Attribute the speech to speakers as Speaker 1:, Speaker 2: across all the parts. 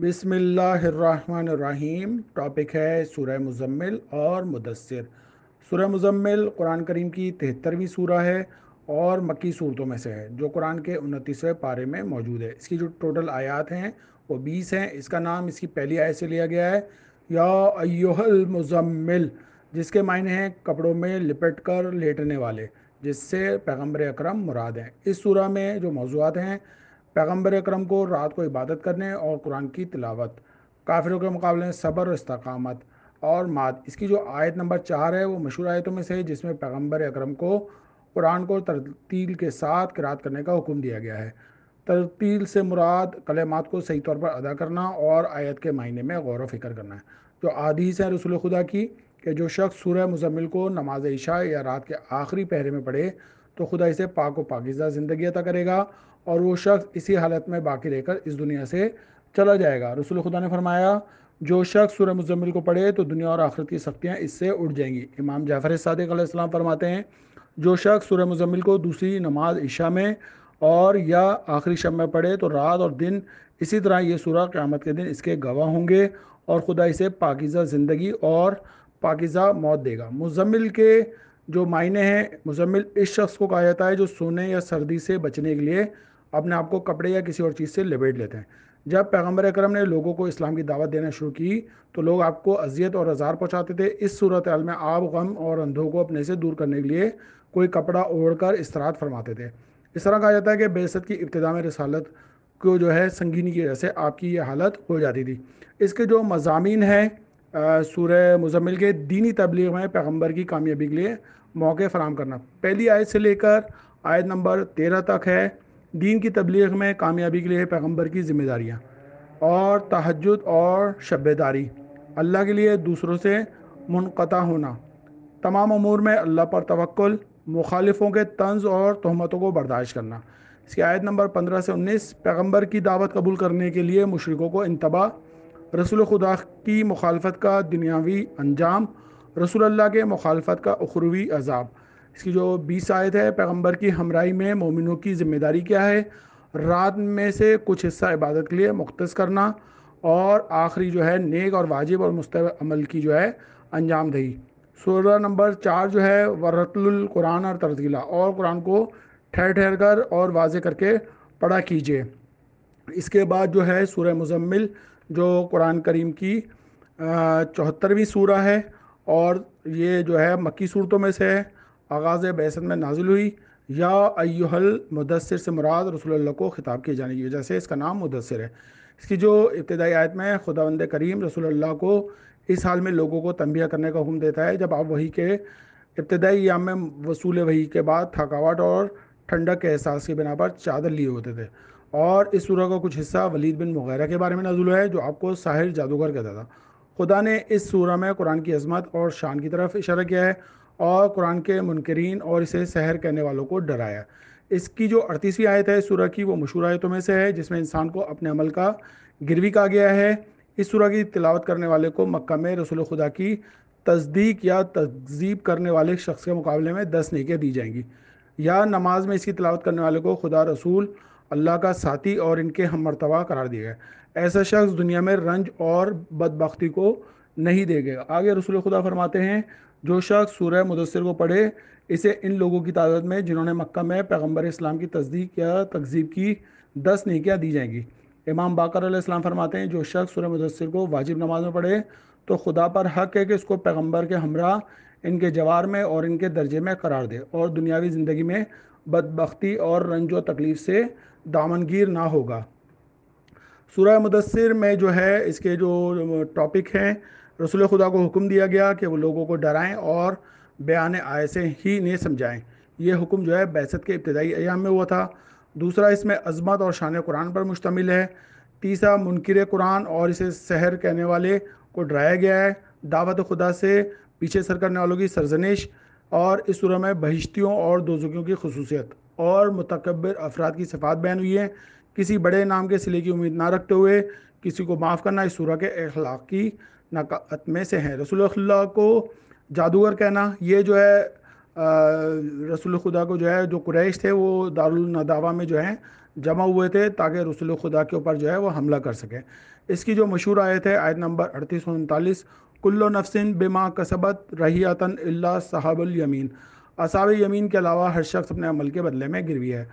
Speaker 1: बिसमीम टॉपिक है सूरह मुजम्मिल और मुदसर सूरह मुजम्मिल कुरान करीम की तिहत्तरवीं सूरह है और मक्की सूरतों में से है जो कुरान के उनतीसवें पारे में मौजूद है इसकी जो टोटल आयात हैं वो बीस हैं इसका नाम इसकी पहली आयत से लिया गया है या योहल मुजम्मिल जिसके मायने हैं कपड़ों में लिपट कर लेटने वाले जिससे पैगम्बर अक्रम मुराद हैं इस सूरह में जो मौजूद हैं पैगम्बर अक्रम को रात को इबादत करने और कुरान की तिलावत काफिरों के मुकाबले में सब्र इस्तकामत और मात इसकी जो आयत नंबर चार है वो मशहूर आयतों में से है जिसमें पैगम्बर अक्रम को कुरान को तरतील के साथ किरात करने का हुक्म दिया गया है तरतील से मुराद कलेमात को सही तौर पर अदा करना और आयत के मायने में गौर व फिक्र करना है जो आदिश है रसूल खुदा की कि जो शख्स सूर्य मुजम्मिल को नमाज इशा या रात के आखिरी पहरे में पढ़े तो खुदा इसे पाक व पाकिजा ज़िंदगी अता करेगा और वो शख्स इसी हालत में बाकी रहकर इस दुनिया से चला जाएगा रसूल खुदा ने फरमाया जो शख्स सूर मुजम्मिल को पढ़े तो दुनिया और आखिरत की सख्तियाँ इससे उठ जाएंगी इमाम जाफ़र सदक़्लाम फरमाते हैं जो शख्स सूर मुजम्मिल को दूसरी नमाज ईशा में और या आखिरी शब में पढ़े तो रात और दिन इसी तरह ये सूर्य क़्यामत के दिन इसके गवाह होंगे और खुदा इसे पाकिज़ा ज़िंदगी और पाकिज़ा मौत देगा मुजम्मिल के जो मायने हैं मुजम्मिल इस शख्स को कहा जाता है जो सोने या सर्दी से बचने के लिए अपने आप को कपड़े या किसी और चीज़ से लपेट लेते हैं जब पैगम्बर अक्रम ने लोगों को इस्लाम की दावत देना शुरू की तो लोग आपको अजियत और आज़ार पहुँचाते थे इस सूरत हाल में आप गम और अंधों को अपने से दूर करने के लिए कोई कपड़ा ओढ़ कर इसरात फरमाते थे इस तरह कहा जाता है कि बेसत की इब्तदा में रसालत को जो है संगीनी की वजह से आपकी ये हालत हो जाती थी इसके जो मजामी हैं सूर्य मुजम्मिल के दीनी तबलीग में पैगम्बर की कामयाबी के लिए मौके फराम करना पहली आयत से लेकर आयत नंबर तेरह तक है दीन की तबलीग में कामयाबी के लिए पैगम्बर की जिम्मेदारियाँ और तहजद और शबेदारी अल्लाह के लिए दूसरों से मुनता होना तमाम अमूर में अल्लाह पर तवक्ल मुखालफों के तंज और तहमतों को बर्दाश्त करना इसकी आयत नंबर पंद्रह से उन्नीस पैगम्बर की दावत कबूल करने के लिए मशरक़ों को इंतबा रसूल खुदा की मुखालफत का दुनियावी अंजाम रसूल अल्लाह के मुखालफत का अखरवी अजाब इसकी जो बीस आयत है पैगम्बर की हमराई में मोमिनों की जिम्मेदारी क्या है रात में से कुछ हिस्सा इबादत के लिए मुख्त करना और आखिरी जो है नेक और वाजिब और मुस्त अमल की जो है अंजाम दही सोलह नंबर चार जो है वरतल कुरान और तरजीला और कुरान को ठहर ठहर कर और वाजे करके पढ़ा कीजिए इसके बाद जो है सूर्य मुजम्मिल जो कुरान करीम की चौहत्तरवीं सूरह है और ये जो है मक्की सूरतों में से है आगाज़ बहसन में नाजिल हुई या अयुहल मुदसर से मुराद रसोल्ला को ख़िताब किए जाने की वजह से इसका नाम मुदसर है इसकी जो इब्तदाई आयत में वंद करीम रसोल्ला को इस हाल में लोगों को तंबिया करने का हुक्म देता है जब आप वही के इब्तदाई याम में वसूल वही के बाद थकावट और ठंडक के एहसास के बिना पर चादर लिए होते थे और इस सूरह का कुछ हिस्सा वलीद बिन मुगैरा के बारे में नजुल है जो आपको साहिर जादूगर कहता था खुदा ने इस सूरह में कुरान की अजमत और शान की तरफ इशारा किया है और कुरान के मुनकरीन और इसे सहर कहने वालों को डराया इसकी जो अड़तीसवीं आयत है सूरह की वो मशहूर आयतों में से है जिसमें इंसान को अपने अमल का गिरवी कहा गया है इस सूरह की तिलावत करने वाले को मक्का में रसूल खुदा की तस्दीक या तकजीब करने वाले शख्स के मुकाबले में दस नेकियाँ दी जाएंगी या नमाज में इसकी तिलावत करने वाले को खुदा रसूल अल्लाह का साथी और इनके हम मरतबा करार दिया गया ऐसा शख्स दुनिया में रंज और बदबख्ती को नहीं देगा आगे रसूल खुदा फरमाते हैं जो शख्स सूर्य मुदसर को पढ़े इसे इन लोगों की तादाद में जिन्होंने मक्का में पैगम्बर इस्लाम की तस्दीक या तकजीब की दस नेकियाँ दी जाएंगी इमाम बाकर इस्लाम फरमाते हैं जो शख्स सूर्य मुदसर को वाजिब नमाज में पढ़े तो खुदा पर हक है कि इसको पैगम्बर के हमरा इनके जवार में और इनके दर्जे में करार दे और दुनियावी ज़िंदगी में बदबख्ती और रंजो तकलीफ़ से दामनगीर ना होगा सूर्य मुदसर में जो है इसके जो टॉपिक हैं रसूल खुदा को हुक्म दिया गया कि वो लोगों को डराएं और बयान आय से ही नहीं समझाएं ये हुक्म जो है बैसत के इब्तदाई अयाम में हुआ था दूसरा इसमें अजमत और शान कुरान पर मुश्तमिल है तीसरा मुनकर कुरान और इसे शहर कहने वाले को डराया गया है दावत खुदा से पीछे सर करने वालों की सरजनिश और इस सूरह में बहिश्तियों और दोजुकियों की खसूसियत और मतकबर अफराद की सफ़ात बयान हुई है किसी बड़े नाम के सिले की उम्मीद ना रखते हुए किसी को माफ़ करना इस सूरह के अखलाकी नकात में से है रसूल खुदा को जादूगर कहना ये जो है रसूल खुदा को जो है जो कुरैश थे वो दारुलनदावा में जो है जमा हुए थे ताकि रसूल खुदा के ऊपर जो है वो हमला कर सकें इसकी जो मशहूर आयत है आयत नंबर अड़तीस उनतालीस कुल्लो नफसिन बेमा कसबत रहीतन अल्ला साहबुल यमीन असाब यमीन के अलावा हर शख्स अपने अमल के बदले में गिरवी है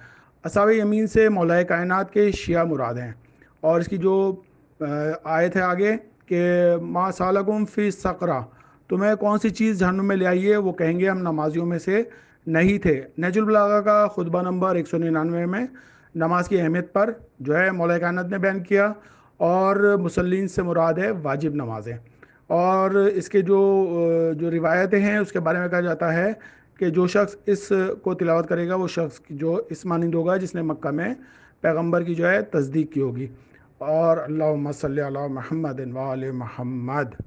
Speaker 1: असाब यमीन से मौलाए कायनत के शिया मुराद हैं और इसकी जो आयत है आगे कि माँ सालकुम फ़ी सकरा तुम्हें कौन सी चीज़ जहनुम में ले आई है वो कहेंगे हम नमाजियों में से नहीं थे नजुलबलागा का खुतबा नंबर एक सौ निन्यानवे में नमाज की अहमियत पर जो है मौलाए कायनत ने बयान किया और मुसलिन से मुराद है वाजिब नमाज़ें और इसके जो जो रिवायतें हैं उसके बारे में कहा जाता है कि जो शख्स इस को तिलावत करेगा वो शख्स जो इस मानंद होगा जिसने मक्का में पैगंबर की जो है तस्दीक की होगी और अल्लाह मसल महमद वाल महमद